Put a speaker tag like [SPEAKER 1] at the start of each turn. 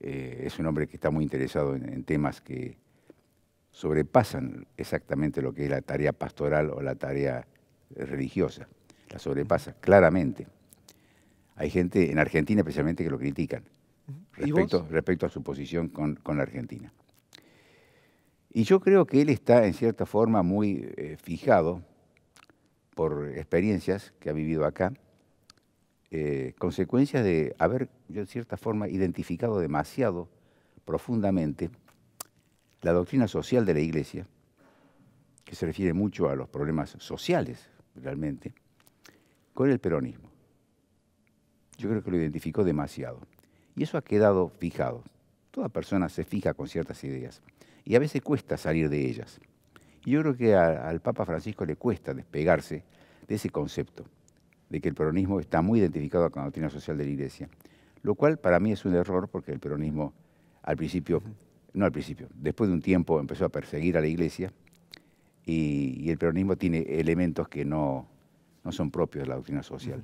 [SPEAKER 1] Eh, es un hombre que está muy interesado en, temas que sobrepasan exactamente lo que es la tarea pastoral o la tarea religiosa. La sobrepasa claramente. Hay gente en Argentina especialmente que lo critican respecto, a su posición con, la Argentina. Y yo creo que él está en cierta forma muy eh, fijado por experiencias que ha vivido acá, eh, consecuencias de haber, yo en cierta forma, identificado demasiado profundamente la doctrina social de la Iglesia, que se refiere mucho a los problemas sociales, realmente, con el peronismo. Yo creo que lo identificó demasiado. Y eso ha quedado fijado. Toda persona se fija con ciertas ideas y a veces cuesta salir de ellas. Y yo creo que al Papa Francisco le cuesta despegarse de ese concepto de que el peronismo está muy identificado con la doctrina social de la Iglesia, lo cual para mí es un error porque el peronismo al principio, no al principio, después de un tiempo empezó a perseguir a la Iglesia y, el peronismo tiene elementos que no, no son propios de la doctrina social.